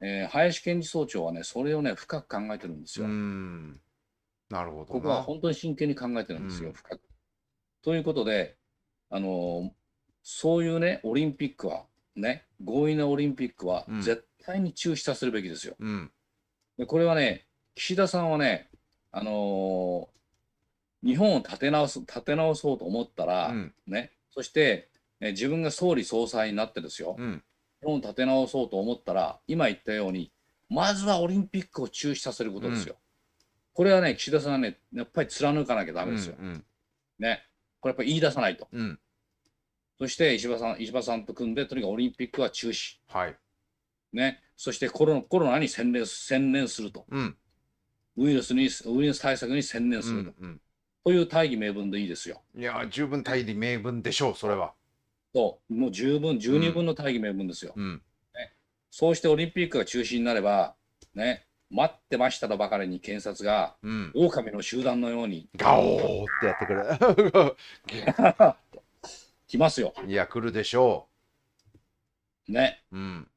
えー、林検事総長はねそれをね深く考えてるんですよ。なるほどここは本当に真剣に考えてるんですよ、うん、深く。ということで、あのそういうねオリンピックはね強引なオリンピックは絶対に中止させるべきですよ。でこれはね岸田さんはねあのー日本を立て直す立て直そうと思ったら、うん、ね、そして、え自分が総理総裁になってですよ、うん、日本を立て直そうと思ったら今言ったようにまずはオリンピックを中止させることですよ。うん、これはね岸田さんはねやっぱり貫かなきゃだめですよ。うんうん、ね、これやっぱり言い出さないと。そして石破さん石破さんと組んでとにかくオリンピックは中止。はいね、そしてコロコロナに専念専念すると、ウイルスにウイルス対策に専念すると。うんうんという大義名分でいいですよ。いや、十分大義名分でしょう、それは。そう、もう十分、十二分の大義名分ですよ、うんね。そうしてオリンピックが中止になれば、ね、待ってましたとばかりに検察が、うん、狼の集団のように、ガオーってやってくる。*laughs* 来ますよ。いや、来るでしょう。ね。うん。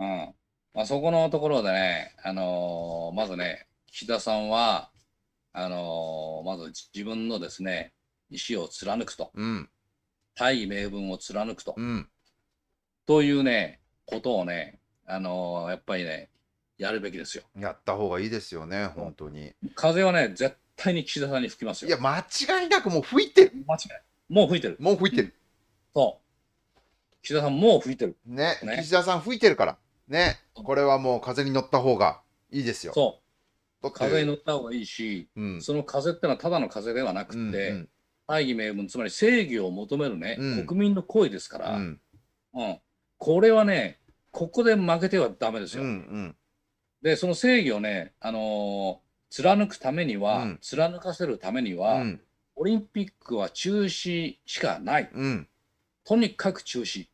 うん。まあ、そこのところでね、あのー、まずね、岸田さんは、あのまず自分のですね、石を貫くと、うん、大名分を貫くと、うん、というね、ことをね、あのやっぱりね、やるべきですよ。やった方がいいですよね、本当に。風はね、絶対に岸田さんに吹きますよ。いや、間違いなくもう吹いてる。間違いもう吹いてる。もう吹いてる。そう。岸田さん、もう吹いてる。ね、ね岸田さん、吹いてるから。ね、これはもう風に乗った方がいいですよ。そう。風に乗った方がいいし、うん、その風ってのはただの風ではなくて、うんうん、大義名分つまり正義を求めるね、うん、国民の声ですから、うん、うん、これはねここで負けてはだめですよ。うんうん、でその正義をね、あのー、貫くためには、貫かせるためには、オリンピックは中止しかない、とにかく中止、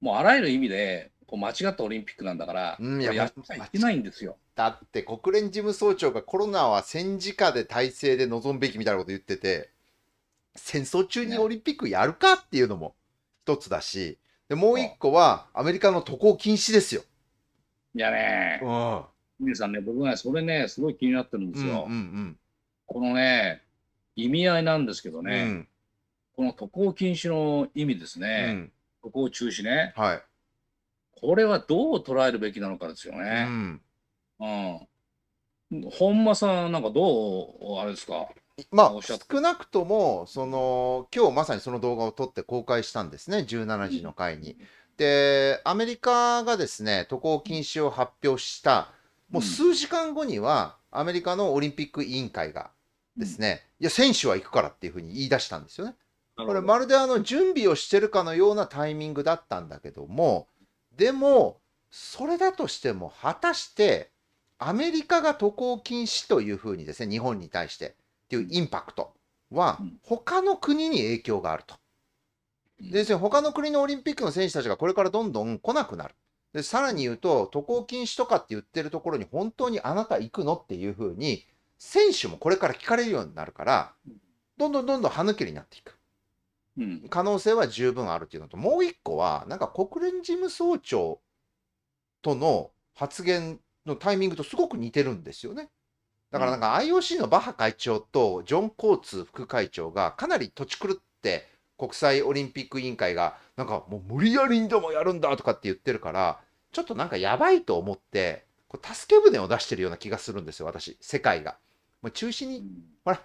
もうあらゆる意味でこう間違ったオリンピックなんだから、やっちゃいけないんですよ。だって国連事務総長がコロナは戦時下で体制で臨むべきみたいなこと言ってて戦争中にオリンピックやるかっていうのも一つだしでもう一個はアメリカの渡航禁止ですよ。いやね、うん、さんね僕ねそれねすごい気になってるんですよ。うんうんうん、このね意味合いなんですけどね、うん、この渡航禁止の意味ですね、うん、渡航中止ね、はい、これはどう捉えるべきなのかですよね。うんうん。本間さん、なんかどう、あれですかまあ、少なくとも、その、今日まさにその動画を撮って公開したんですね、17時の会に。で、アメリカがですね、渡航禁止を発表した、もう数時間後には、アメリカのオリンピック委員会がですね、うん、いや、選手は行くからっていうふうに言い出したんですよね。これ、まるであの、準備をしてるかのようなタイミングだったんだけども、でも、それだとしても、果たして、アメリカが渡航禁止というふうにですね、日本に対してっていうインパクトは、他の国に影響があると。ですよ、他の国のオリンピックの選手たちがこれからどんどん来なくなる。で、さらに言うと、渡航禁止とかって言ってるところに本当にあなた行くのっていうふうに、選手もこれから聞かれるようになるから、どんどんどんどん歯抜けになっていく。可能性は十分あるっていうのと、もう一個は、なんか国連事務総長との発言のタイミングとすごく似てるんですよね。だからなんか IOC のバッハ会長とジョン・コーツ副会長がかなり土地狂って国際オリンピック委員会がなんかもう無理やりにでもやるんだとかって言ってるからちょっとなんかやばいと思ってこう助け舟を出してるような気がするんですよ私世界が。もう中止にほら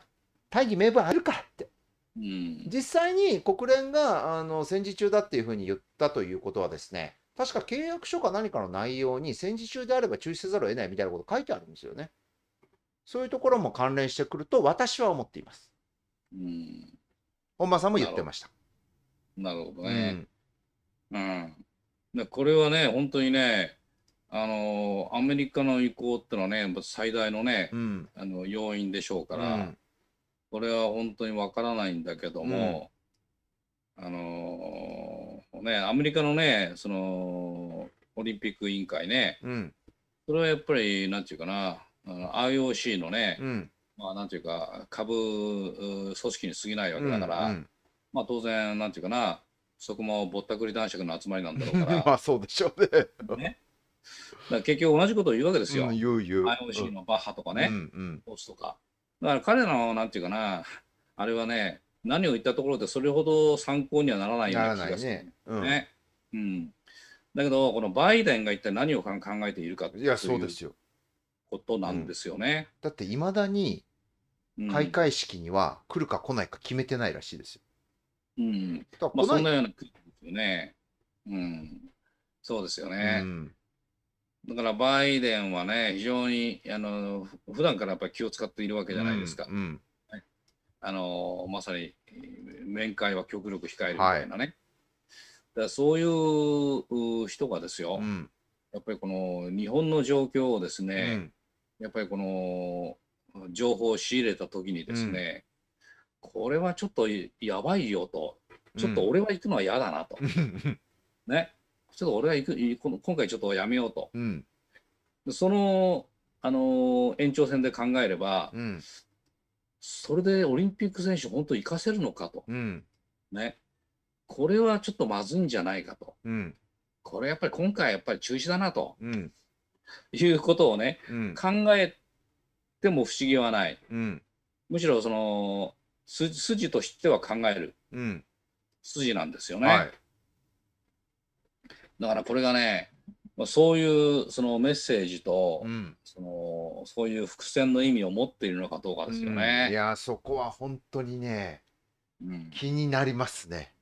大義名分あるからって。実際に国連があの戦時中だっていうふうに言ったということはですね確か契約書か何かの内容に戦時中であれば中止せざるを得ないみたいなこと書いてあるんですよね。そういうところも関連してくると私は思っています。うん、本間さんも言ってました。なるほどね。うん、うん、これはね本当にねあのアメリカの意向ってのはね最大のね、うん、あの要因でしょうから、うん、これは本当にわからないんだけども、あのーね、アメリカのね、その、オリンピック委員会ね、うん、それはやっぱり、なんていうかな、IOC のね、うん、まあ、なんていうか、株組織に過ぎないわけだから、うんうん、まあ、当然、なんていうかな、そこもぼったくり男爵の集まりなんだろうから。*laughs* まあ、そうでしょうね。ねだ結局同じことを言うわけですよ。うん、言う言う IOC のバッハとかね、うんうん、スとか。だから彼の、なんていうかな、あれはね、何を言ったところでそれほど参考にはならないような気がするね。ねうん、うんだけど、このバイデンが一体何を考えているかということなんですよね。うん、だって、いまだに開会式には来るか来ないか決めてないらしいですよ。うん。まあ、そんなようなですよね。うん。そうですよね。うん、だから、バイデンはね、非常に、あの、普段からやっぱり気を使っているわけじゃないですか。うん、あのまさに面会は極力控えるみたいなね、はい、だそういう人がですよ、うん、やっぱりこの日本の状況をですね、うん、やっぱりこの情報を仕入れた時にですね、うん、これはちょっとやばいよと、ちょっと俺は行くのは嫌だなと、ね、ちょっと俺は行くこの今回ちょっとやめようと、そのあの延長線で考えれば、それでオリンピック選手、本当、生かせるのかと、うん、ね、これはちょっとまずいんじゃないかと、うん、これやっぱり今回、やっぱり中止だなと、うん、いうことをね、考えても不思議はない、むしろその筋としては考える、筋なんですよね。はい、だからこれがね、まあ、そういうそのメッセージと、うん、そのそういう伏線の意味を持っているのかどうかですよね。うん、いやそこは本当にね、うん、気になりますね、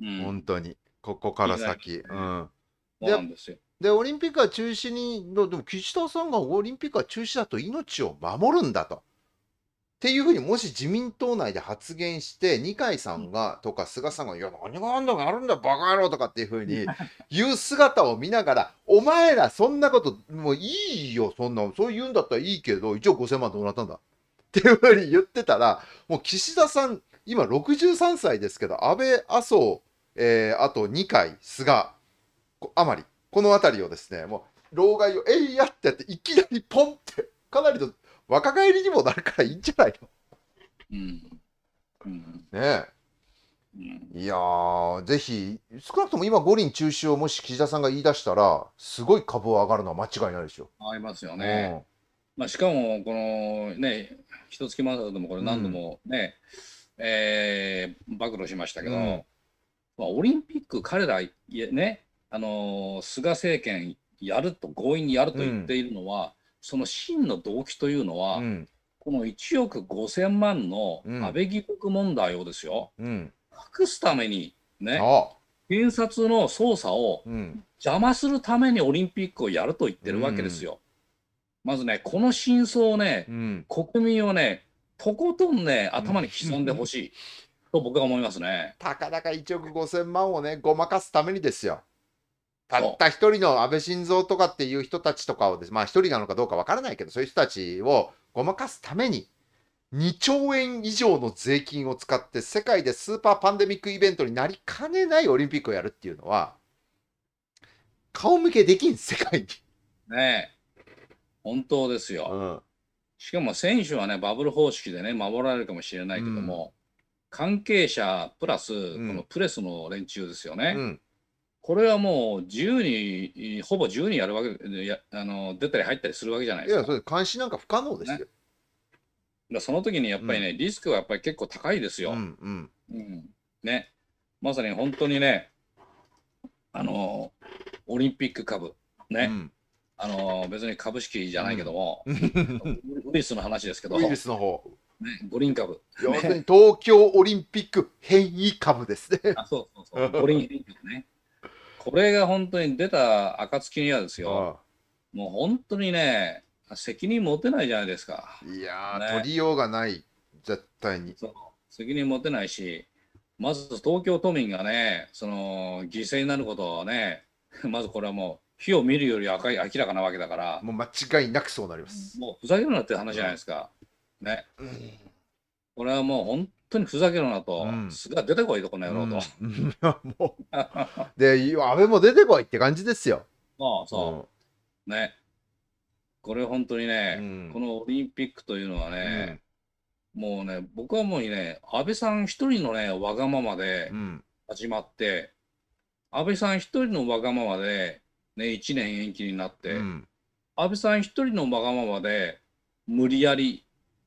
うん、本当にここから先。うん、でオリンピックは中止にでも岸田さんがオリンピックは中止だと命を守るんだと。っていうふうにもし自民党内で発言して二階さんがとか菅さんが「いや何があんだかあるんだバカ野郎」とかっていうふうに言う姿を見ながら「お前らそんなこともういいよそんなそう言うんだったらいいけど一応5,000万どうなったんだ」っていうふうに言ってたらもう岸田さん今63歳ですけど安倍麻生、えー、あと二階菅あまりこの辺りをですねもう老害を「えいや」ってやっていきなりポンってかなりの若返りにもなるからいいんじゃないのうん。うん、ねえ。うん、いやぜひ、少なくとも今、五輪中止をもし岸田さんが言い出したら、すごい株は上がるのは間違いないでしょ。ありますよね。うん、まあ、しかも、このね、ひと月前だともこれ何度もね、うん、えー、暴露しましたけど、まあ、オリンピック、彼ら、ね、あの菅政権やると強引にやると言っているのは、その真の動機というのは、うん、この1億5000万の安倍義国問題をですよ、うん、隠すためにね、検察の捜査を邪魔するためにオリンピックをやると言ってるわけですよ。うん、まずね、この真相をね、国民をね、とことんね、頭に潜んでほしい。と僕は思いますね。たかだか1億5000万をね、ごまかすためにですよ。たった一人の安倍晋三とかっていう人たちとかをです、まあ一人なのかどうかわからないけど、そういう人たちをごまかすために、2兆円以上の税金を使って世界でスーパーパンデミックイベントになりかねないオリンピックをやるっていうのは、顔向けできん、世界に。ねえ。本当ですよ。うん、しかも選手はね、バブル方式でね、守られるかもしれないけども、うん、関係者プラス、このプレスの連中ですよね。うんこれはもう自由に、ほぼ自由にやるわけで、あの出たり入ったりするわけじゃないですか。いや、それ監視なんか不可能ですよ。ね、だその時にやっぱりね、うん、リスクはやっぱり結構高いですよ。うんうんうん、ね、まさに本当にね、あのオリンピック株、ね、うん、あの別に株式じゃないけども、うん、*laughs* ウイルスの話ですけど、ウイルスの方ね、五輪株。要するに東京オリンピック変異株ですね。あそうそうそう、五輪変異株ね。これが本当に出た暁にはですよ、もう本当にね、責任持てないじゃないですか。いやー、ね、取りようがない、絶対に。責任持てないし、まず東京都民がね、その犠牲になることはね、*laughs* まずこれはもう、火を見るより赤い明らかなわけだから、もう間違いなくそうなります。もうふざけるなって話じゃないですか。うん、ね、うん、これはもう本当にふざけるなと、うん、菅出てこいとこの野郎と。うん、*laughs* いやもうで、安倍も出てこいって感じですよ。そ *laughs* うそう、うん、ね。これ本当にね、うん、このオリンピックというのはね、もうね、僕はもうね、安倍さん一人のね、わがままで始まって、安倍さん一人のわがままで、ね、1年延期になって、安倍さん一人のわがままで、無理やり、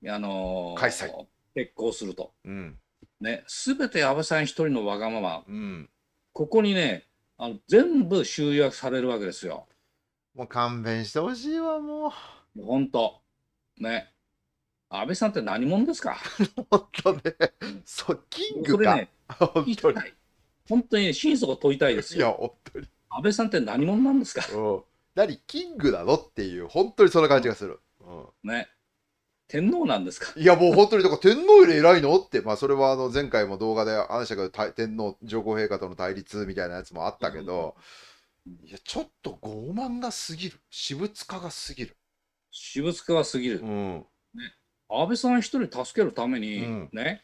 あのー、開催結婚すると、うん、ね、て安倍さん一人のわがまま、うん、ここにねあの全部集約されるわけですよ。もう勘弁してほしいわもう。本当ね安倍さんって何者ですか *laughs* 本当ねそうキングか、ね、本当に本当に、ね、心底問いたいですよ。いや本当に安倍さんって何者なんですか、うん、何キングなのっていう本当にそんな感じがする。うん、ね天皇なんですかいやもう本当にだから天皇より偉いのって、まあ、それはあの前回も動画で話したけど天皇上皇陛下との対立みたいなやつもあったけど、いやちょっと傲慢が過ぎる私物化が過ぎる私物化が過ぎる、うんね、安倍さん一人助けるために、うん、ね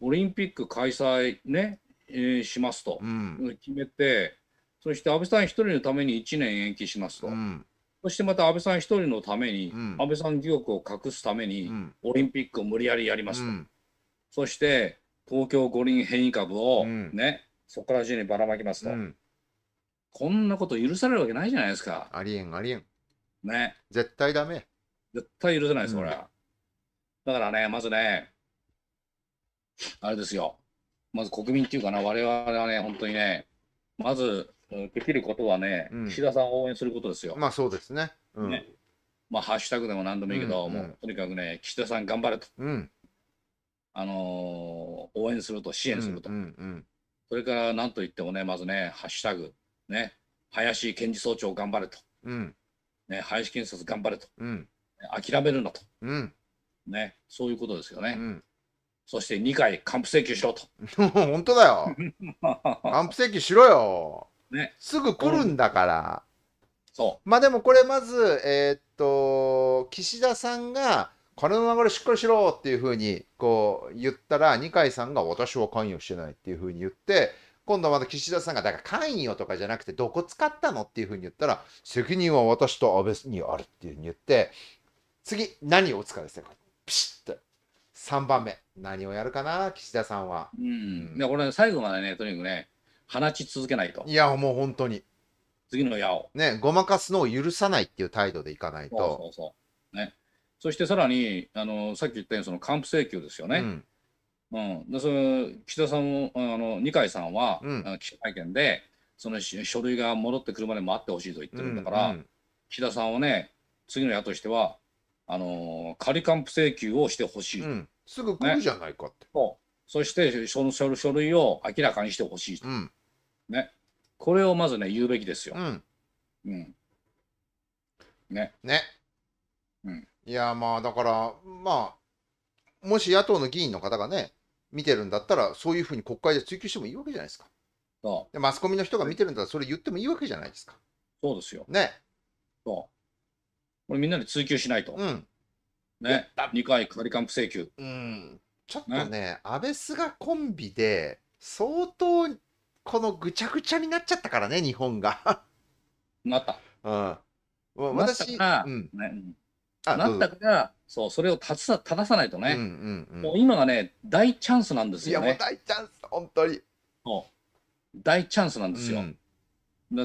オリンピック開催ね、えー、しますと、うん、決めてそして安倍さん一人のために1年延期しますと。うんそしてまた安倍さん一人のために、うん、安倍さん疑惑を隠すために、うん、オリンピックを無理やりやりますと、うん、そして東京五輪変異株をね、そこから中にばらまきますと、こんなこと許されるわけないじゃないですか。ありえん、ありえん。ね。絶対だめ。絶対許せないです、これ。だからね、まずね、あれですよ、まず国民っていうかな、我々はね、本当にね、まずできることはね、うん岸田さんを応援することですよ。まあそうですね。うん。ねまあ、ハッシュタグでも何でもいいけど、うんうんもうとにかくね、岸田さん頑張れと、うん。あのー応援すると、支援すると、うんうんそれからなんといってもね、まずね、ハッシュタグ、ね、林検事総長頑張れと、うんね、林検察頑張れと、うん諦めるなと、うんね、そういうことですよね。うん。そして2回、還付請求しろと。*laughs* 本当だよ。還 *laughs* 付請求しろよ。ね、すぐ来るんだから。そう。まあでもこれまず、えー、っと、岸田さんが、金の流れしっかりしろっていうふうにこう言ったら二階さんが私は関与してないっていうふうに言って今度はまた岸田さんがだから関与とかじゃなくてどこ使ったのっていうふうに言ったら責任は私と安倍にあるっていうふうに言って次何を打つかですよピシッと3番目何をやるかな岸田さんは。うん、でこれ、ね、最後までねとにかくね放ち続けないと。いや、もう本当に。次の矢を。ね、ごまかすのを許さないっていう態度でいかないと。そうそうね。そしてさらに、あのさっき言ったように、その還付請求ですよね。うんうん、でその岸田さんあの二階さんは、うん、記者会見でその書類が戻ってくるまで待ってほしいと言ってるんだから、うんうん、岸田さんはね次の矢としてはあのー、仮還付請求をしてほしい、うん、すぐ来るじゃないかって、ね、そしてその書類を明らかにしてほしいと、うん、ね。これをまずね、言うべきですよ。うん。うん。ね。ね。うん。いや、まあ、だから、まあ、もし野党の議員の方がね、見てるんだったら、そういうふうに国会で追及してもいいわけじゃないですか。そう。でマスコミの人が見てるんだったら、それ言ってもいいわけじゃないですか。そうですよ。ね。そう。これみんなで追及しないと。うん。ね。2回仮還付請求。うん。ちょっとね、安倍・菅コンビで、相当このぐちゃぐちゃになっちゃったからね、日本が。なった。*laughs* うん。私、なったうんねうん、なったから、そう、それをたつさ正さないとね、うんうんうん、もう今がね、大チャンスなんですよ、ね、いや、もう大チャンス、本当に。もう大チャンスなんですよ。うん、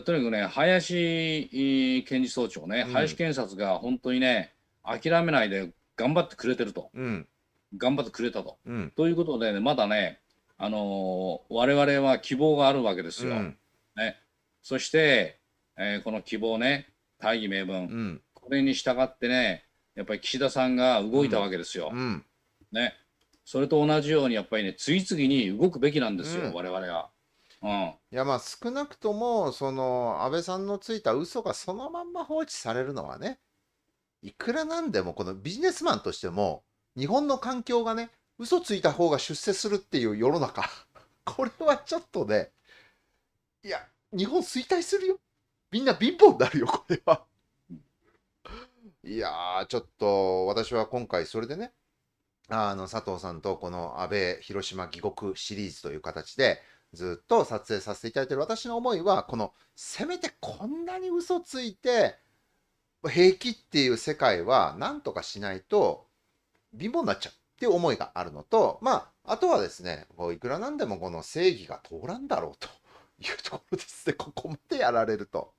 とにかくね、林検事総長ね、林検察が本当にね、諦めないで頑張ってくれてると。うん、頑張ってくれたと。うん。ということで、まだね、あの我々は希望があるわけですよ。うん、ね、そして、えー、この希望ね大義名分、うん、これに従ってねやっぱり岸田さんが動いたわけですよ。うん、ね、それと同じようにやっぱりね次々に動くべきなんですよ、我々は。うん、いやまあ少なくともその安倍さんのついた嘘がそのまんま放置されるのはねいくらなんでもこのビジネスマンとしても日本の環境がね嘘ついた方が出世するっていう世の中 *laughs* これはちょっとねいや日本衰退するよみんな貧乏になるよこれはいやーちょっと私は今回それでねあの佐藤さんとこの安倍広島義国シリーズという形でずっと撮影させていただいてる私の思いはこのせめてこんなに嘘ついて平気っていう世界はなんとかしないと貧乏になっちゃうっていう思いがあるのと、まあ、あとはですね、こういくらなんでもこの正義が通らんだろうというところですね、ここまでやられると。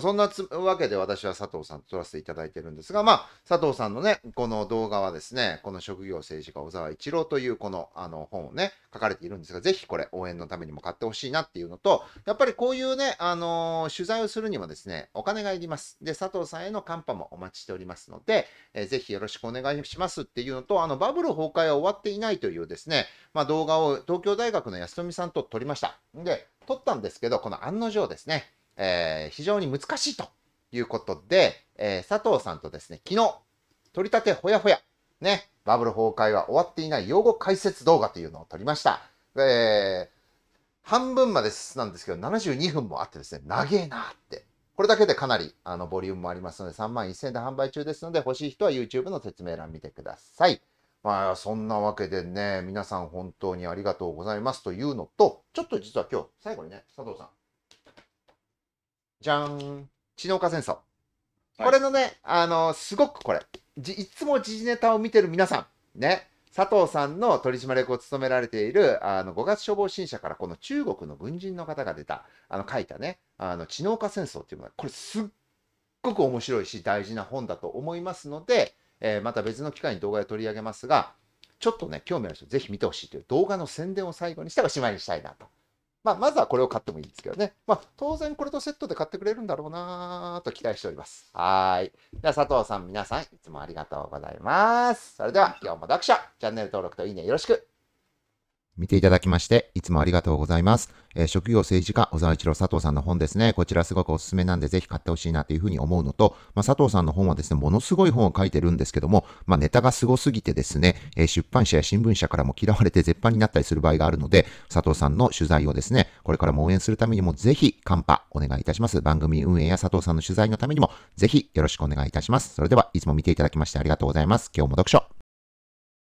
そんなわけで私は佐藤さんと撮らせていただいてるんですが、まあ、佐藤さんのね、この動画はですね、この職業政治家小沢一郎というこのあの本をね、書かれているんですが、ぜひこれ応援のためにも買ってほしいなっていうのと、やっぱりこういうね、あのー、取材をするにはですね、お金がいります。で、佐藤さんへのカンパもお待ちしておりますので、えー、ぜひよろしくお願いしますっていうのと、あの、バブル崩壊は終わっていないというですね、まあ、動画を東京大学の安富さんと撮りました。で、撮ったんですけど、この案の定ですね、えー、非常に難しいということで、えー、佐藤さんとですね、昨日、取り立てほやほや、ね、バブル崩壊は終わっていない用語解説動画というのを撮りました。えー、半分までなんですけど、72分もあってですね、長えなって。これだけでかなりあのボリュームもありますので、3万1000円で販売中ですので、欲しい人は YouTube の説明欄見てください。まあ、そんなわけでね、皆さん本当にありがとうございますというのと、ちょっと実は今日、最後にね、佐藤さん、じゃん。知能化戦争。これのね、はい、あの、すごくこれ、いつも時事ネタを見てる皆さん、ね、佐藤さんの取締役を務められている、あの、5月消防新社からこの中国の軍人の方が出た、あの、書いたね、あの、知能化戦争っていうのは、これすっごく面白いし、大事な本だと思いますので、えー、また別の機会に動画で取り上げますが、ちょっとね、興味ある人、ぜひ見てほしいという動画の宣伝を最後にしたらおしまいにしたいなとまあ、まずはこれを買ってもいいですけどね。まあ、当然これとセットで買ってくれるんだろうなと期待しております。はい。では、佐藤さん、皆さん、いつもありがとうございます。それでは、今日も読書、チャンネル登録といいねよろしく。見ていただきまして、いつもありがとうございます。えー、職業政治家、小沢一郎佐藤さんの本ですね。こちらすごくおすすめなんで、ぜひ買ってほしいなというふうに思うのと、まあ、佐藤さんの本はですね、ものすごい本を書いてるんですけども、まあ、ネタがすごすぎてですね、えー、出版社や新聞社からも嫌われて *laughs* 絶版になったりする場合があるので、佐藤さんの取材をですね、これからも応援するためにも、ぜひ、カンパお願いいたします。番組運営や佐藤さんの取材のためにも、ぜひよろしくお願いいたします。それでは、いつも見ていただきましてありがとうございます。今日も読書。